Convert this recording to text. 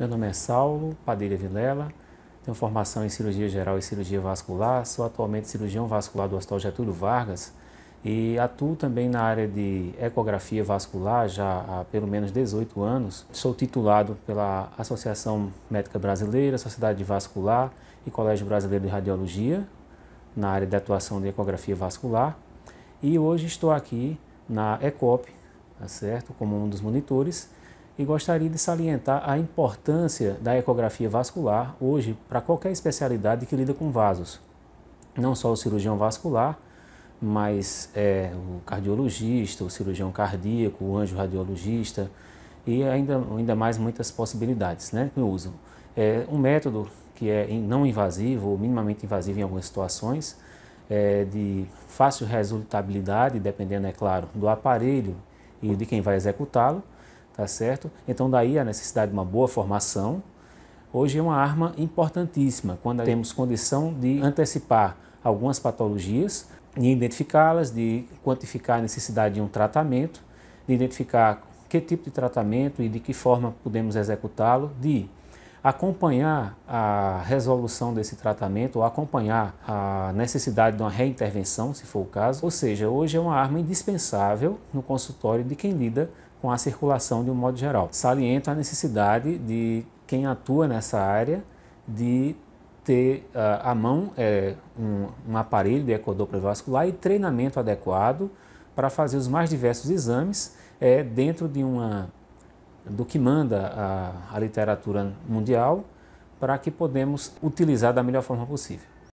Meu nome é Saulo Padilha Vilela, tenho formação em cirurgia geral e cirurgia vascular, sou atualmente cirurgião vascular do Hospital Getúlio Vargas e atuo também na área de ecografia vascular já há pelo menos 18 anos. Sou titulado pela Associação Médica Brasileira, Sociedade de Vascular e Colégio Brasileiro de Radiologia na área de atuação de ecografia vascular e hoje estou aqui na ECOP, tá certo? Como um dos monitores e gostaria de salientar a importância da ecografia vascular hoje para qualquer especialidade que lida com vasos. Não só o cirurgião vascular, mas é, o cardiologista, o cirurgião cardíaco, o anjo radiologista e ainda, ainda mais muitas possibilidades né, que usam. É um método que é não invasivo ou minimamente invasivo em algumas situações, é de fácil resultabilidade, dependendo, é claro, do aparelho e de quem vai executá-lo, tá certo? Então daí a necessidade de uma boa formação. Hoje é uma arma importantíssima quando temos condição de antecipar algumas patologias e identificá-las, de quantificar a necessidade de um tratamento, de identificar que tipo de tratamento e de que forma podemos executá-lo, de acompanhar a resolução desse tratamento ou acompanhar a necessidade de uma reintervenção, se for o caso. Ou seja, hoje é uma arma indispensável no consultório de quem lida com a circulação de um modo geral. Saliento a necessidade de quem atua nessa área de ter uh, à mão é, um, um, aparelho de ecodoppler vascular e treinamento adequado para fazer os mais diversos exames é, dentro de uma do que manda a, a literatura mundial para que podemos utilizar da melhor forma possível.